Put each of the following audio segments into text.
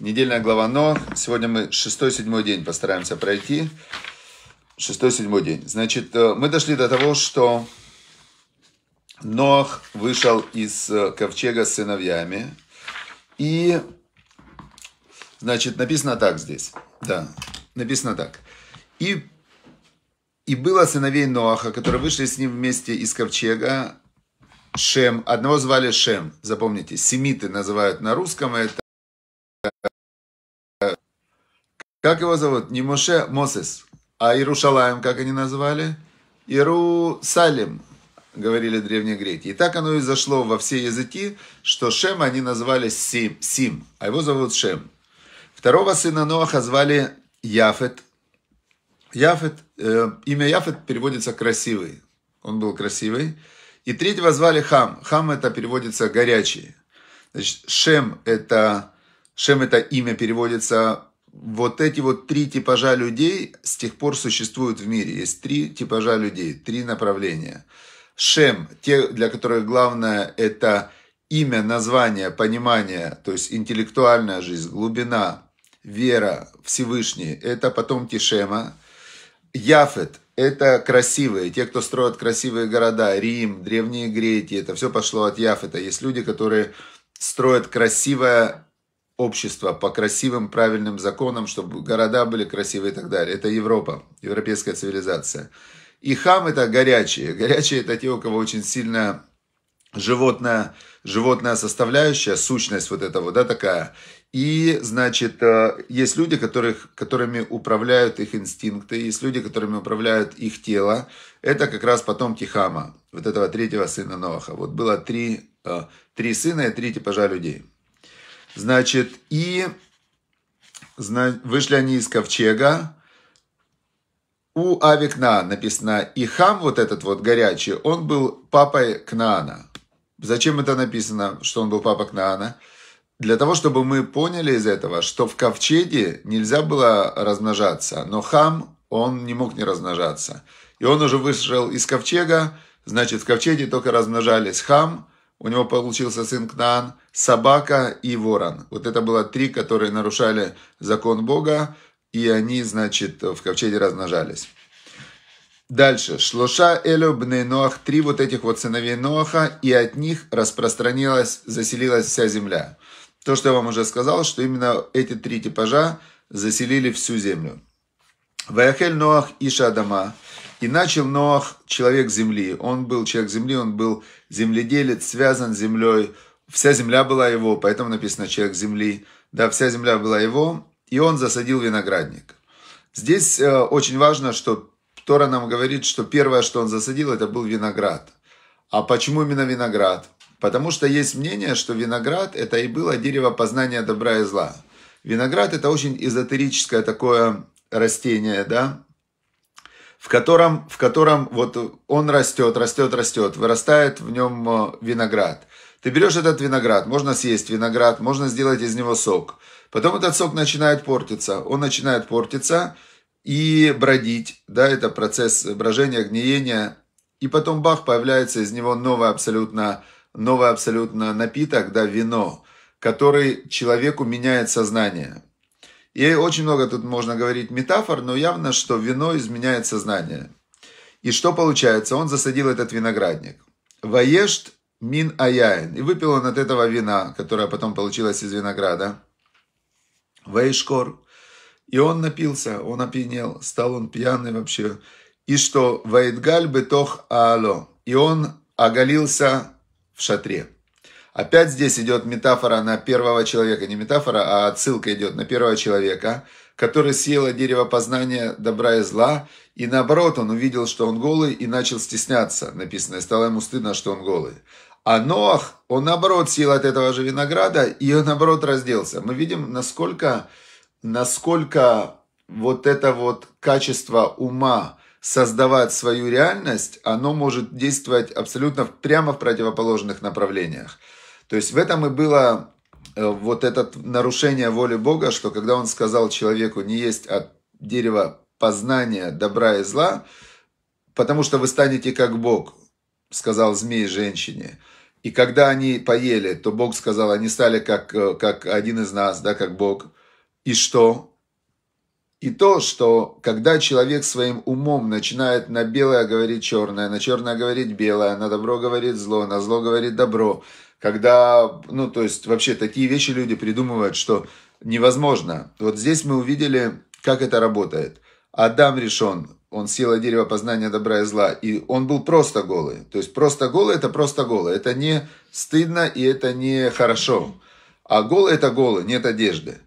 Недельная глава Но. Сегодня мы шестой-седьмой день постараемся пройти. шестой-седьмой день. Значит, э, мы дошли до того, что Нох вышел из э, ковчега с сыновьями. И, значит, написано так здесь. Да, написано так. И, и было сыновей Ноаха, которые вышли с ним вместе из ковчега, Шем. Одного звали Шем, запомните. Семиты называют на русском а это как его зовут? Не Моше, Мосес. А Иерушалаем, как они назвали? Иерусалим, говорили древние греки. И так оно и зашло во все языки, что Шем они назвали Сим, Сим а его зовут Шем. Второго сына Ноаха звали Яфет. Яфет, э, имя Яфет переводится «красивый». Он был красивый. И третьего звали Хам. Хам это переводится «горячий». Значит, Шем это Шем это имя переводится вот эти вот три типажа людей с тех пор существуют в мире. Есть три типажа людей, три направления. Шем, те, для которых главное это имя, название, понимание, то есть интеллектуальная жизнь, глубина, вера, Всевышний, это потомки Шема. Яфет, это красивые, те, кто строят красивые города, Рим, Древние Греки, это все пошло от Яфета. Есть люди, которые строят красивое общество по красивым, правильным законам, чтобы города были красивые и так далее. Это Европа, европейская цивилизация. И хам это горячие. Горячие это те, у кого очень сильно животная, животная составляющая, сущность вот этого, да, такая. И, значит, э, есть люди, которых, которыми управляют их инстинкты, есть люди, которыми управляют их тело. Это как раз потомки Хама, вот этого третьего сына Ноаха. Вот было три, э, три сына и три типажа людей. Значит, и вышли они из ковчега. У Авикна написано, и хам вот этот вот горячий, он был папой Кнаана. Зачем это написано, что он был папа Кнаана? Для того, чтобы мы поняли из этого, что в ковчеге нельзя было размножаться, но хам, он не мог не размножаться. И он уже вышел из ковчега, значит, в ковчеге только размножались хам – у него получился сын Кнаан, собака и ворон. Вот это было три, которые нарушали закон Бога, и они, значит, в ковчеге размножались. Дальше. Шлоша Элю Ноах, три вот этих вот сыновей Ноаха, и от них распространилась, заселилась вся земля. То, что я вам уже сказал, что именно эти три типажа заселили всю землю. Ваяхель Ноах Иша Адама, и начал Ноах, человек земли. Он был человек земли, он был земледелец, связан с землей. Вся земля была его, поэтому написано человек земли. Да, вся земля была его, и он засадил виноградник. Здесь э, очень важно, что Тора нам говорит, что первое, что он засадил, это был виноград. А почему именно виноград? Потому что есть мнение, что виноград – это и было дерево познания добра и зла. Виноград – это очень эзотерическое такое растение, да, в котором, в котором вот он растет, растет, растет, вырастает в нем э, виноград. Ты берешь этот виноград, можно съесть виноград, можно сделать из него сок. Потом этот сок начинает портиться, он начинает портиться и бродить, да, это процесс брожения, гниения, и потом бах, появляется из него новый абсолютно, новый абсолютно напиток, да, вино, который человеку меняет сознание. И очень много тут можно говорить метафор, но явно, что вино изменяет сознание. И что получается? Он засадил этот виноградник. Воешт мин аяин. И выпил он от этого вина, которое потом получилось из винограда. Вейшкор. И он напился, он опьянел, стал он пьяный вообще. И что? Ваидгаль бетох аало. И он оголился в шатре. Опять здесь идет метафора на первого человека. Не метафора, а отсылка идет на первого человека, который съел дерево познания добра и зла. И наоборот, он увидел, что он голый, и начал стесняться. Написано, и стало ему стыдно, что он голый. А Ноах, он наоборот съел от этого же винограда, и он наоборот разделся. Мы видим, насколько, насколько вот это вот качество ума создавать свою реальность, оно может действовать абсолютно прямо в противоположных направлениях. То есть в этом и было э, вот это нарушение воли Бога, что когда он сказал человеку не есть от дерева познания добра и зла, потому что вы станете как Бог, сказал змей женщине. И когда они поели, то Бог сказал, они стали как, э, как один из нас, да, как Бог. И что? И то, что когда человек своим умом начинает на белое говорить черное, на черное говорить белое, на добро говорит зло, на зло говорит добро, когда, ну, то есть вообще такие вещи люди придумывают, что невозможно. Вот здесь мы увидели, как это работает. Адам решен, он села дерево познания добра и зла, и он был просто голый. То есть просто голый – это просто голый. Это не стыдно и это не хорошо. А голый – это голый, нет одежды.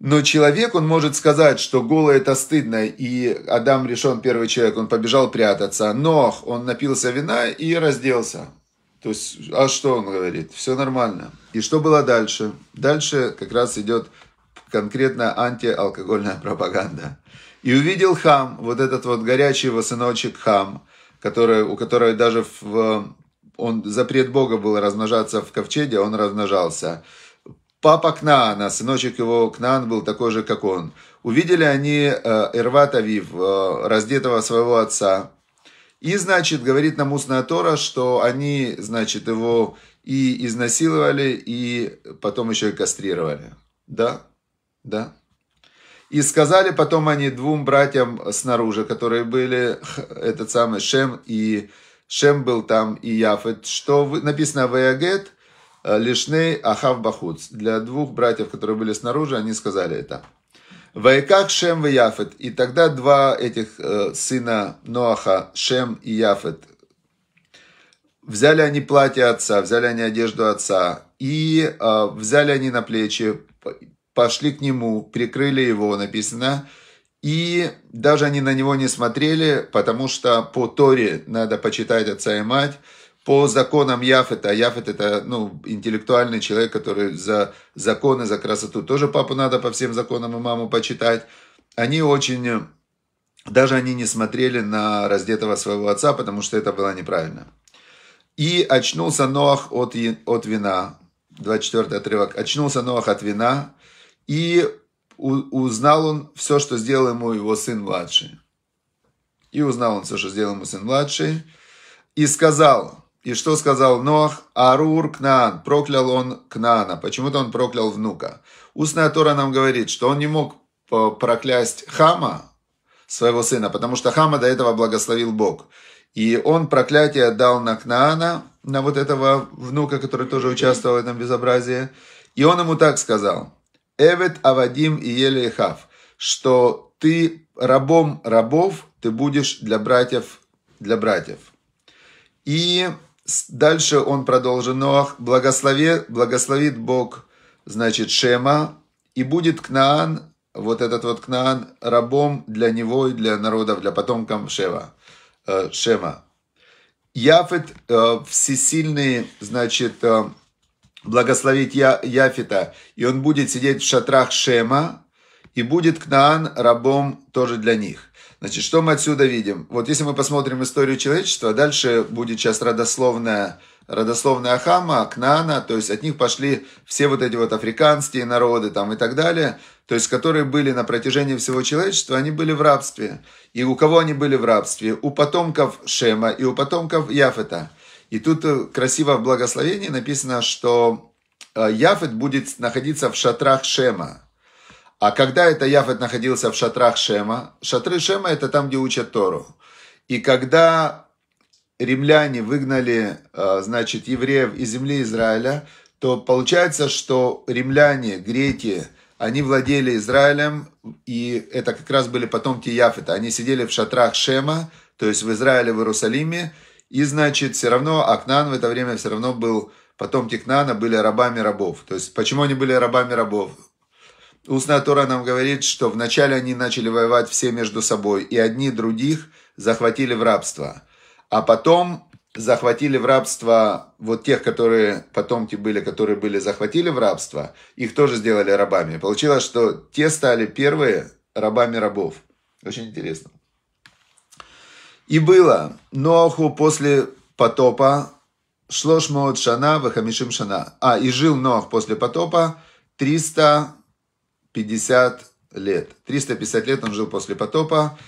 Но человек, он может сказать, что голый это стыдно, и Адам решен первый человек, он побежал прятаться. Но он напился вина и разделся. То есть, а что он говорит? Все нормально. И что было дальше? Дальше как раз идет конкретная антиалкогольная пропаганда. И увидел хам, вот этот вот горячий его сыночек хам, который, у которого даже в, он, запрет Бога был размножаться в ковчеге, он размножался. Папа Кнаана, сыночек его Кнаан был такой же, как он. Увидели они э, Авив, э, раздетого своего отца, и, значит, говорит нам устная Тора, что они, значит, его и изнасиловали, и потом еще и кастрировали. Да, да. И сказали потом они двум братьям снаружи, которые были, этот самый Шем и Шем был там, и Яфет, что написано в Веагет, э, Лишней Ахав Бахуц. Для двух братьев, которые были снаружи, они сказали это. Вайках Шем и Яфет. И тогда два этих э, сына Ноаха, Шем и Яфет, взяли они платье отца, взяли они одежду отца, и э, взяли они на плечи, пошли к нему, прикрыли его, написано, и даже они на него не смотрели, потому что по Торе надо почитать отца и мать, по законам Яфета, а Яфет это ну, интеллектуальный человек, который за законы, за красоту, тоже папу надо по всем законам и маму почитать, они очень, даже они не смотрели на раздетого своего отца, потому что это было неправильно. И очнулся Ноах от, от вина, 24 отрывок, очнулся Ноах от вина, и узнал он все, что сделал ему его сын младший. И узнал он все, что сделал ему сын младший, и сказал, и что сказал Ноах? Арур Кнаан. Проклял он Кнаана. Почему-то он проклял внука. Устная Тора нам говорит, что он не мог э, проклясть Хама, своего сына, потому что Хама до этого благословил Бог. И он проклятие дал на Кнаана, на вот этого внука, который тоже участвовал в этом безобразии. И он ему так сказал. Эвет Авадим и Елейхав, что ты рабом рабов, ты будешь для братьев, для братьев. И Дальше он продолжил. Ноах благослови, благословит Бог, значит, Шема, и будет Кнаан, вот этот вот Кнаан, рабом для него и для народов, для потомков Шева, э, Шема. Яфет, э, всесильный, значит, э, благословит Я, Яфета, и он будет сидеть в шатрах Шема, и будет Кнаан рабом тоже для них. Значит, что мы отсюда видим? Вот если мы посмотрим историю человечества, дальше будет сейчас родословная, родословная Ахама, Кнаана, то есть от них пошли все вот эти вот африканские народы там и так далее, то есть которые были на протяжении всего человечества, они были в рабстве. И у кого они были в рабстве? У потомков Шема и у потомков Яфета. И тут э, красиво в благословении написано, что э, Яфет будет находиться в шатрах Шема. А когда это Яфет находился в шатрах Шема, шатры Шема это там, где учат Тору. И когда римляне выгнали, э, значит, евреев из земли Израиля, то получается, что римляне, греки, они владели Израилем, и это как раз были потомки Яфета. Они сидели в шатрах Шема, то есть в Израиле, в Иерусалиме, и, значит, все равно Акнан в это время все равно был, потомки Кнана были рабами рабов. То есть почему они были рабами рабов? Устная Тора нам говорит, что вначале они начали воевать все между собой, и одни других захватили в рабство. А потом захватили в рабство вот тех, которые потомки были, которые были захватили в рабство, их тоже сделали рабами. Получилось, что те стали первые рабами рабов. Очень интересно. И было Ноху после потопа Шлошмот Шана Вахамишим Шана. А, и жил Нох после потопа 300 50 лет. 350 лет он жил после потопа.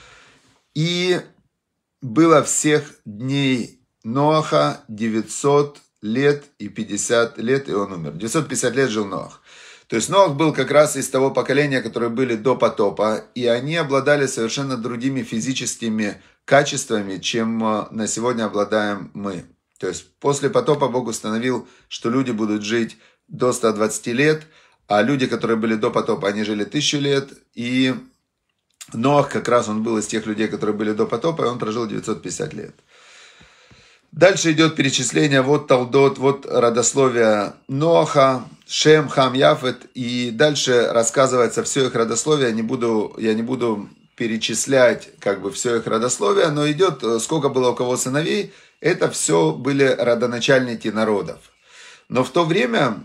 И было всех дней Ноаха 900 лет и 50 лет, и он умер. 950 лет жил Ноах. То есть Ноах был как раз из того поколения, которые были до потопа, и они обладали совершенно другими физическими качествами, чем э, на сегодня обладаем мы. То есть после потопа Бог установил, что люди будут жить до 120 лет – а люди, которые были до потопа, они жили тысячу лет. И Ноах как раз он был из тех людей, которые были до потопа, и он прожил 950 лет. Дальше идет перечисление, вот Талдот, вот родословие Ноаха, Шем, Хам, Яфет, и дальше рассказывается все их родословие, я не буду, я не буду перечислять как бы все их родословие, но идет, э, сколько было у кого сыновей, это все были родоначальники народов. Но в то время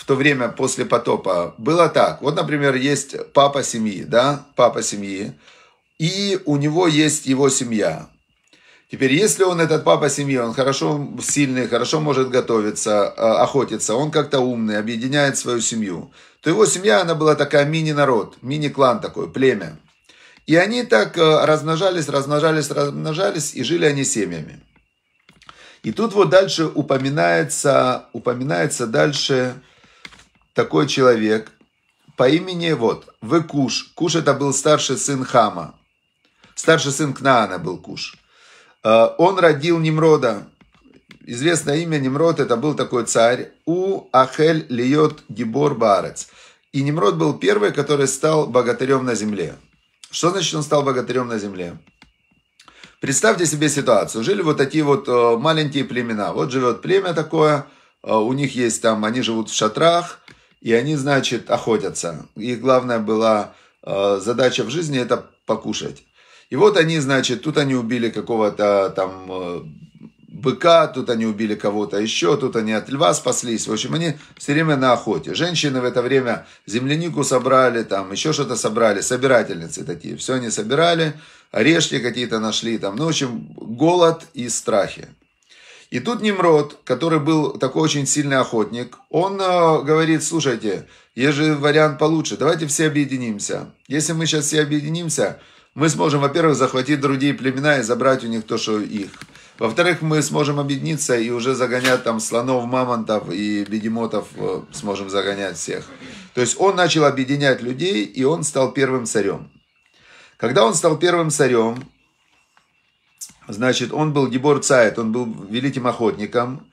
в то время после потопа было так. Вот, например, есть папа семьи, да, папа семьи, и у него есть его семья. Теперь, если он этот папа семьи, он хорошо сильный, хорошо может готовиться, э, охотиться, он как-то умный, объединяет свою семью, то его семья, она была такая мини-народ, мини-клан такой, племя. И они так э, размножались, размножались, размножались, и жили они семьями. И тут вот дальше упоминается, упоминается дальше такой человек по имени вот Векуш. Куш это был старший сын Хама. Старший сын Кнаана был Куш. Э, он родил Немрода. Известное имя Немрод это был такой царь. У Ахель Лиот Гибор Барец. И Немрод был первый, который стал богатырем на земле. Что значит он стал богатырем на земле? Представьте себе ситуацию. Жили вот такие вот э, маленькие племена. Вот живет племя такое, э, у них есть там, они живут в шатрах, и они, значит, охотятся. Их главная была э, задача в жизни – это покушать. И вот они, значит, тут они убили какого-то там э, быка, тут они убили кого-то еще, тут они от льва спаслись. В общем, они все время на охоте. Женщины в это время землянику собрали, там еще что-то собрали, собирательницы такие. Все они собирали, орешки какие-то нашли там. Ну, в общем, голод и страхи. И тут Немрод, который был такой очень сильный охотник, он э, говорит, слушайте, есть же вариант получше, давайте все объединимся. Если мы сейчас все объединимся, мы сможем, во-первых, захватить другие племена и забрать у них то, что их. Во-вторых, мы сможем объединиться и уже загонять там слонов, мамонтов и бегемотов э, сможем загонять всех. То есть он начал объединять людей, и он стал первым царем. Когда он стал первым царем, Значит, он был Гибор Цайт, он был великим охотником.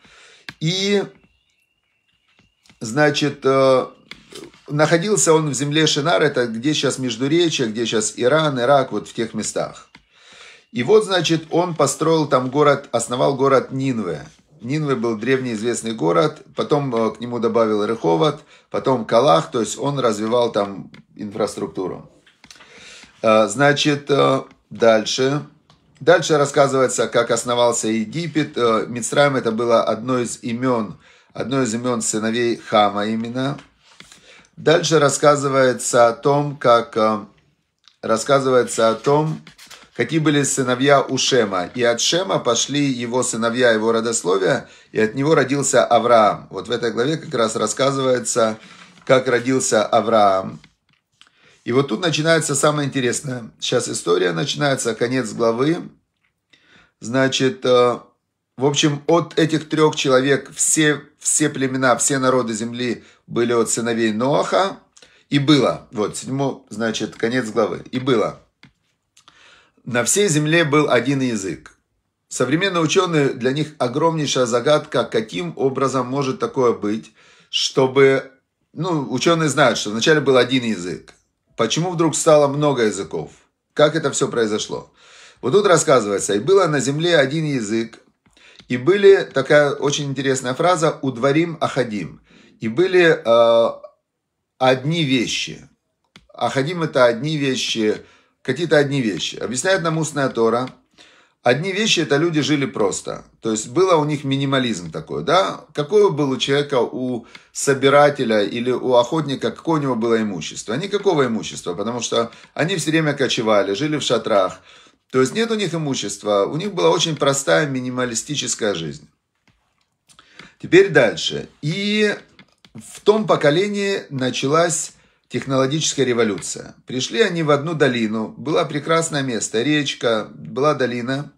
И, значит, э, находился он в земле Шинар, это где сейчас Междуречие, где сейчас Иран, Ирак, вот в тех местах. И вот, значит, он построил там город, основал город Нинве. Нинве был древний известный город, потом э, к нему добавил Рыховат, потом Калах, то есть он развивал там инфраструктуру. Э, значит, дальше. Дальше рассказывается, как основался Египет. Э, Мицраем это было одно из имен, одно из имен сыновей Хама именно. Дальше рассказывается о том, как э, рассказывается о том, какие были сыновья у Шема. И от Шема пошли его сыновья, его родословия, и от него родился Авраам. Вот в этой главе как раз рассказывается, как родился Авраам. И вот тут начинается самое интересное. Сейчас история начинается, конец главы. Значит, э, в общем, от этих трех человек все, все племена, все народы земли были от сыновей Ноаха. И было, вот, седьмо, значит, конец главы. И было. На всей земле был один язык. Современные ученые, для них огромнейшая загадка, каким образом может такое быть, чтобы... Ну, ученые знают, что вначале был один язык. Почему вдруг стало много языков? Как это все произошло? Вот тут рассказывается, и было на земле один язык, и были такая очень интересная фраза «удварим ахадим». И были э, одни вещи. Ахадим – это одни вещи, какие-то одни вещи. Объясняет нам устная Тора – Одни вещи это люди жили просто. То есть было у них минимализм такой, да? Какой был у человека, у собирателя или у охотника, какое у него было имущество? Никакого имущества, потому что они все время кочевали, жили в шатрах. То есть нет у них имущества, у них была очень простая минималистическая жизнь. Теперь дальше. И в том поколении началась технологическая революция. Пришли они в одну долину, было прекрасное место, речка, была долина,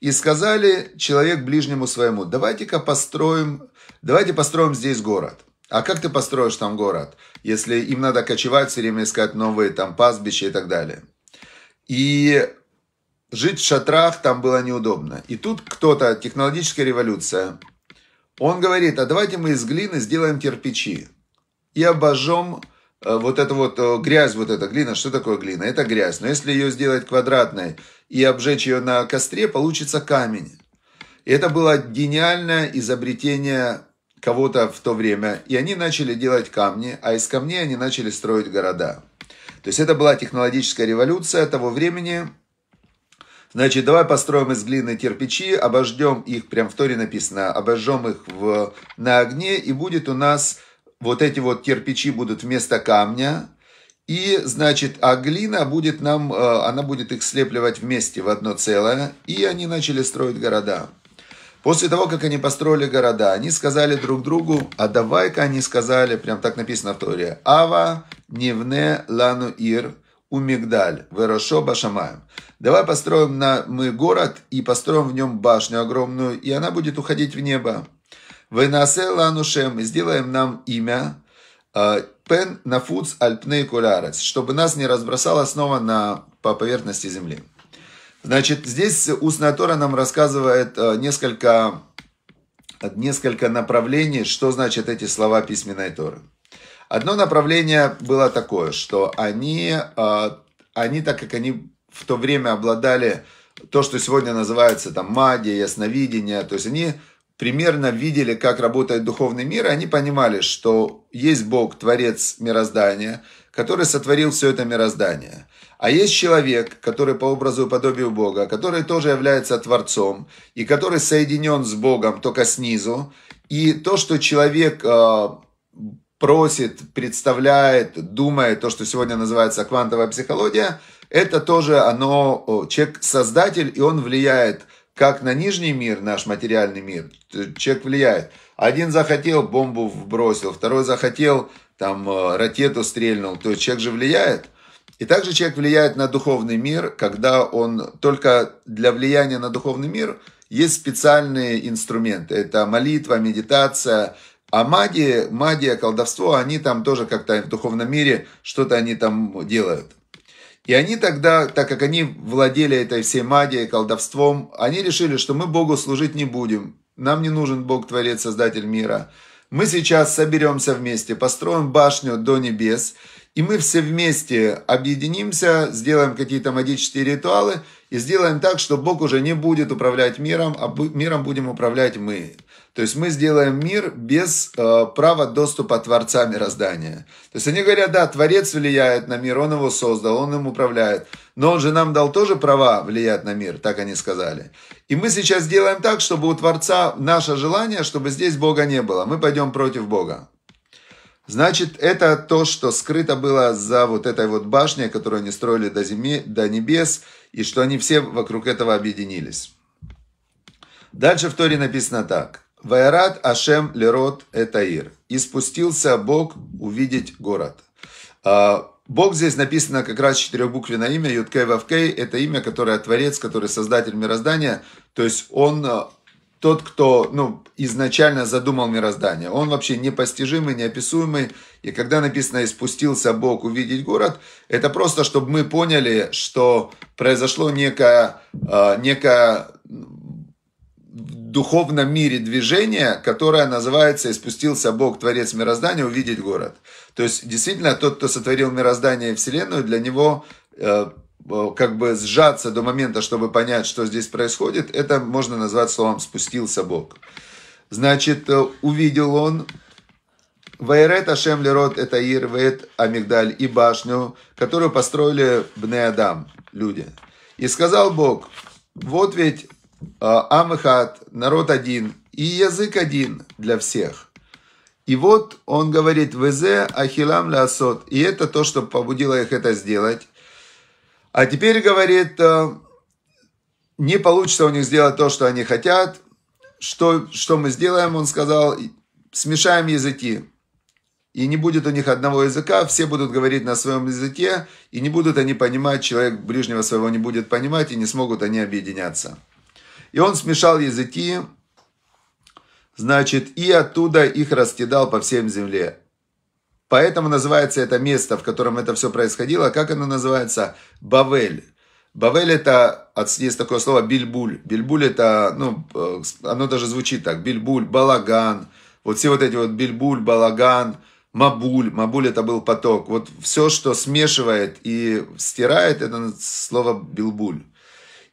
и сказали человек ближнему своему, давайте-ка построим, давайте построим здесь город. А как ты построишь там город, если им надо кочевать, все время искать новые там пастбища и так далее? И жить в шатрах там было неудобно. И тут кто-то, технологическая революция, он говорит, а давайте мы из глины сделаем кирпичи и обожжем Э, вот эта вот э, грязь, вот эта глина, что такое глина? Это грязь. Но если ее сделать квадратной и обжечь ее на костре, получится камень. И это было гениальное изобретение кого-то в то время. И они начали делать камни, а из камней они начали строить города. То есть это была технологическая революция того времени. Значит, давай построим из глины кирпичи, обождем их, прям в Торе написано, обожжем их в, на огне, и будет у нас вот эти вот кирпичи будут вместо камня, и, значит, а глина будет нам, э, она будет их слепливать вместе в одно целое, и они начали строить города. После того, как они построили города, они сказали друг другу, а давай-ка они сказали, прям так написано в Торе, «Ава невне лану ир умигдаль верошо башамаем». Давай построим на, мы город и построим в нем башню огромную, и она будет уходить в небо. Венасе ланушем, сделаем нам имя, а, пен нафуц альпней кулярец, чтобы нас не разбросало снова на, по поверхности земли. Значит, здесь устная Тора нам рассказывает а, несколько, несколько направлений, что значат эти слова письменной Торы. Одно направление было такое, что они, а, они так как они в то время обладали то, что сегодня называется там магия, ясновидение, то есть они примерно видели, как работает духовный мир, они понимали, что есть Бог, Творец мироздания, который сотворил все это мироздание. А есть человек, который по образу и подобию Бога, который тоже является Творцом, и который соединен с Богом только снизу. И то, что человек э, просит, представляет, думает, то, что сегодня называется квантовая психология, это тоже оно, человек создатель, и он влияет как на нижний мир, наш материальный мир, человек влияет. Один захотел, бомбу вбросил, второй захотел, там, э, ракету стрельнул. То есть человек же влияет. И также человек влияет на духовный мир, когда он только для влияния на духовный мир есть специальные инструменты. Это молитва, медитация, а магия, магия, колдовство, они там тоже как-то в духовном мире что-то они там делают. И они тогда, так как они владели этой всей магией, колдовством, они решили, что мы Богу служить не будем. Нам не нужен Бог, Творец, Создатель мира. Мы сейчас соберемся вместе, построим башню до небес, и мы все вместе объединимся, сделаем какие-то магические ритуалы и сделаем так, что Бог уже не будет управлять миром, а миром будем управлять мы. То есть мы сделаем мир без э, права доступа Творца мироздания. То есть они говорят, да, Творец влияет на мир, он его создал, он им управляет. Но он же нам дал тоже права влиять на мир, так они сказали. И мы сейчас делаем так, чтобы у Творца наше желание, чтобы здесь Бога не было. Мы пойдем против Бога. Значит, это то, что скрыто было за вот этой вот башней, которую они строили до, зими, до небес, и что они все вокруг этого объединились. Дальше в Торе написано так. Вайрат Ашем Лерот Этаир. И спустился Бог увидеть город. А, Бог здесь написано как раз четырехбуквенное имя, Юткей Вавкей. Это имя, которое Творец, который Создатель мироздания. То есть он а, тот, кто ну, изначально задумал мироздание. Он вообще непостижимый, неописуемый. И когда написано «И спустился Бог увидеть город», это просто, чтобы мы поняли, что произошло некое, а, некое духовном мире движение, которое называется «И спустился Бог, Творец мироздания, увидеть город». То есть, действительно, тот, кто сотворил мироздание и Вселенную, для него э, э как бы сжаться до момента, чтобы понять, что здесь происходит, это можно назвать словом «спустился Бог». Значит, э, увидел он Вайрет Ашем Лерот это Ир, Амигдаль и башню, которую построили Бне Адам, люди. И сказал Бог, вот ведь а, Амыхат, народ один, и язык один для всех. И вот он говорит, везе ахилам лясот, и это то, что побудило их это сделать. А теперь говорит, э, не получится у них сделать то, что они хотят. Что, что мы сделаем, он сказал, смешаем языки. И не будет у них одного языка, все будут говорить на своем языке, и не будут они понимать, человек ближнего своего не будет понимать, и не смогут они объединяться. И он смешал языки, значит, и оттуда их раскидал по всем земле. Поэтому называется это место, в котором это все происходило, как оно называется? Бавель. Бавель это, есть такое слово бильбуль. Бильбуль это, ну, э, оно даже звучит так, бильбуль, балаган. Вот все вот эти вот бильбуль, балаган, мабуль. Мабуль это был поток. Вот все, что смешивает и стирает, это слово Бильбуль.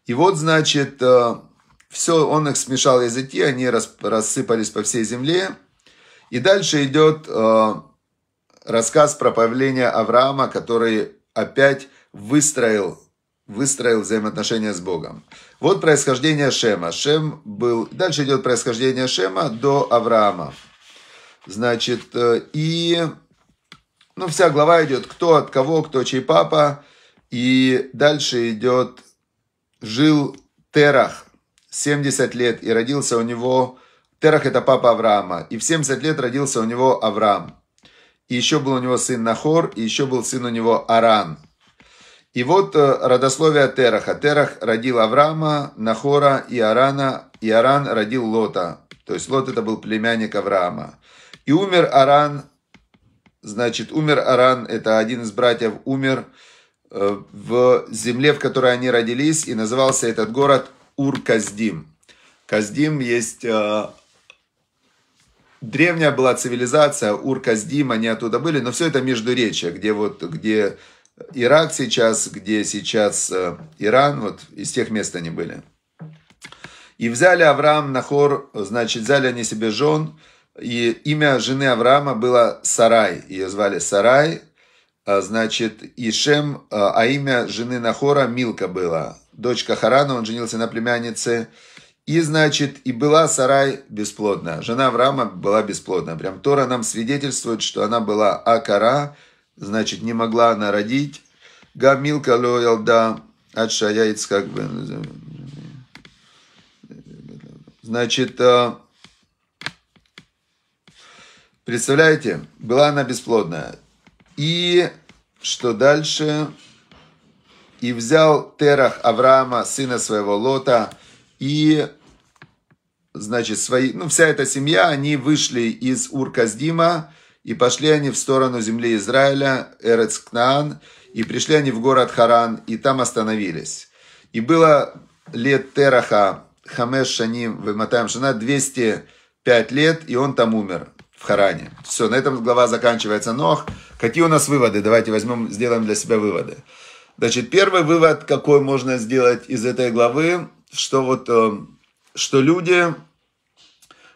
И вот, значит, э, все, он их смешал языки, они рассыпались по всей земле. И дальше идет э, рассказ про появление Авраама, который опять выстроил, выстроил взаимоотношения с Богом. Вот происхождение Шема. Шем был... Дальше идет происхождение Шема до Авраама. Значит, э, и... Ну, вся глава идет, кто от кого, кто чей папа. И дальше идет... Жил Терах, 70 лет, и родился у него... Терах – это папа Авраама. И в 70 лет родился у него Авраам. И еще был у него сын Нахор, и еще был сын у него Аран. И вот э, родословие Тераха. Терах родил Авраама, Нахора и Арана, и Аран родил Лота. То есть Лот это был племянник Авраама. И умер Аран, значит, умер Аран, это один из братьев, умер э, в земле, в которой они родились, и назывался этот город Ур-Каздим. Каздим есть... Э, древняя была цивилизация, Ур-Каздим, они оттуда были, но все это междуречие, где вот, где Ирак сейчас, где сейчас э, Иран, вот из тех мест они были. И взяли Авраам Нахор, значит, взяли они себе жен, и имя жены Авраама было Сарай, ее звали Сарай, а, значит, Ишем, а, а имя жены Нахора Милка было дочка Харана, он женился на племяннице. И, значит, и была Сарай бесплодна. Жена Авраама была бесплодна. Прям Тора нам свидетельствует, что она была Акара, значит, не могла она родить. Гамилка лоялда от шаяец как бы. Значит, э, представляете, была она бесплодная. И что дальше? И взял Терах Авраама, сына своего Лота, и, значит, свои, ну, вся эта семья, они вышли из Урказдима, и пошли они в сторону земли Израиля, Эрецкнаан, и пришли они в город Харан, и там остановились. И было лет Тераха, Хамеш Шаним, Выматаем Шана, 205 лет, и он там умер в Харане. Все, на этом глава заканчивается. Нох, какие у нас выводы? Давайте возьмем, сделаем для себя выводы. Значит, первый вывод, какой можно сделать из этой главы, что вот, э, что люди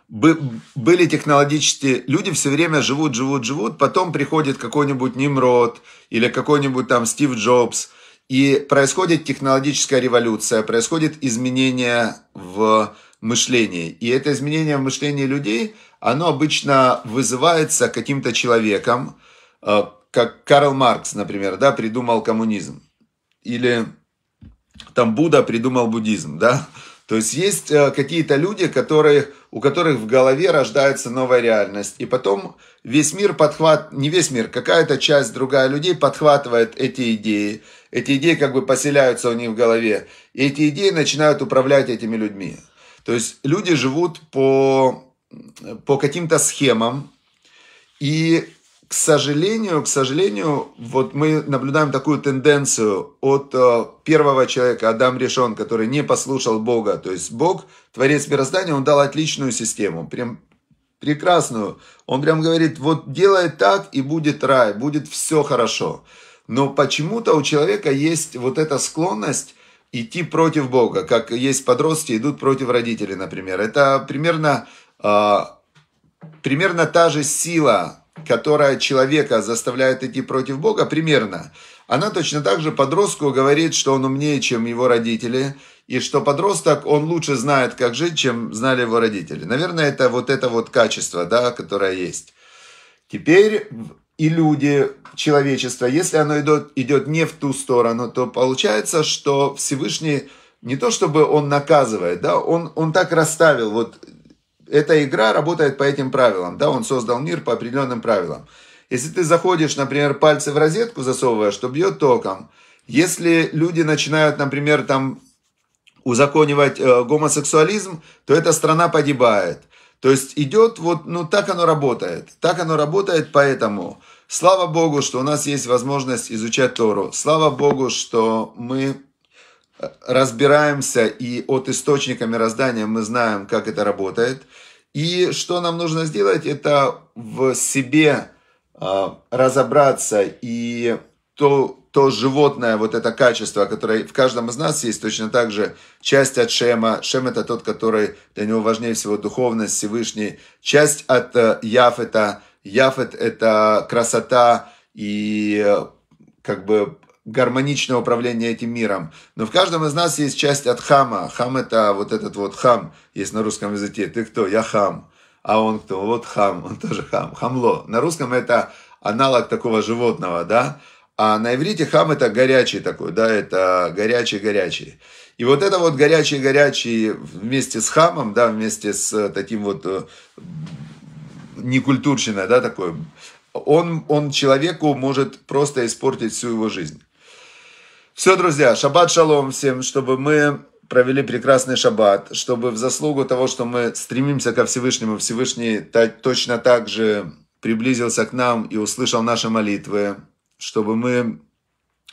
были технологически, люди все время живут, живут, живут, потом приходит какой-нибудь Нимрод или какой-нибудь там Стив Джобс, и происходит технологическая революция, происходит изменение в мышлении. И это изменение в мышлении людей, оно обычно вызывается каким-то человеком, э, как Карл Маркс, например, да, придумал коммунизм или там Будда придумал буддизм, да? То есть есть э, какие-то люди, которые, у которых в голове рождается новая реальность. И потом весь мир подхват, не весь мир, какая-то часть другая людей подхватывает эти идеи. Эти идеи как бы поселяются у них в голове. И эти идеи начинают управлять этими людьми. То есть люди живут по, по каким-то схемам. И к сожалению, к сожалению, вот мы наблюдаем такую тенденцию от э, первого человека, Адам Решен, который не послушал Бога. То есть Бог, Творец мироздания, он дал отличную систему, прям прекрасную. Он прям говорит, вот делай так, и будет рай, будет все хорошо. Но почему-то у человека есть вот эта склонность идти против Бога, как есть подростки, идут против родителей, например. Это примерно, э, примерно та же сила, которая человека заставляет идти против Бога, примерно, она точно так же подростку говорит, что он умнее, чем его родители, и что подросток, он лучше знает, как жить, чем знали его родители. Наверное, это вот это вот качество, да, которое есть. Теперь и люди, человечество, если оно идет, идет не в ту сторону, то получается, что Всевышний не то чтобы он наказывает, да, он, он так расставил вот эта игра работает по этим правилам, да, он создал мир по определенным правилам. Если ты заходишь, например, пальцы в розетку засовываешь, то бьет током. Если люди начинают, например, там узаконивать э, гомосексуализм, то эта страна погибает. То есть идет вот, ну так оно работает. Так оно работает, поэтому слава Богу, что у нас есть возможность изучать Тору. Слава Богу, что мы разбираемся и от источника мироздания мы знаем, как это работает. И что нам нужно сделать, это в себе а, разобраться и то, то животное, вот это качество, которое в каждом из нас есть, точно так же часть от Шема. Шем это тот, который для него важнее всего духовность, Всевышний. Часть от э, Яфета. Яфет это красота и э, как бы гармоничное управление этим миром. Но в каждом из нас есть часть от хама. Хам это вот этот вот хам, есть на русском языке. Ты кто? Я хам. А он кто? Вот хам, он тоже хам. Хамло. На русском это аналог такого животного, да? А на иврите хам это горячий такой, да, это горячий-горячий. И вот это вот горячий-горячий вместе с хамом, да, вместе с э, таким вот э, некультурщиной, да, такой, он, он человеку может просто испортить всю его жизнь. Все, друзья, шаббат шалом всем, чтобы мы провели прекрасный шаббат, чтобы в заслугу того, что мы стремимся ко Всевышнему, Всевышний точно так же приблизился к нам и услышал наши молитвы, чтобы мы,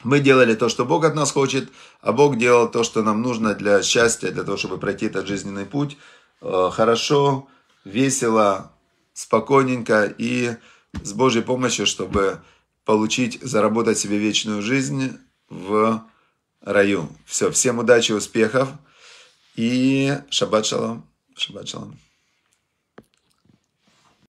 мы делали то, что Бог от нас хочет, а Бог делал то, что нам нужно для счастья, для того, чтобы пройти этот жизненный путь э, хорошо, весело, спокойненько и с Божьей помощью, чтобы получить, заработать себе вечную жизнь, в раю. Все, всем удачи, успехов и шаббат шалом. Шаббат шалом.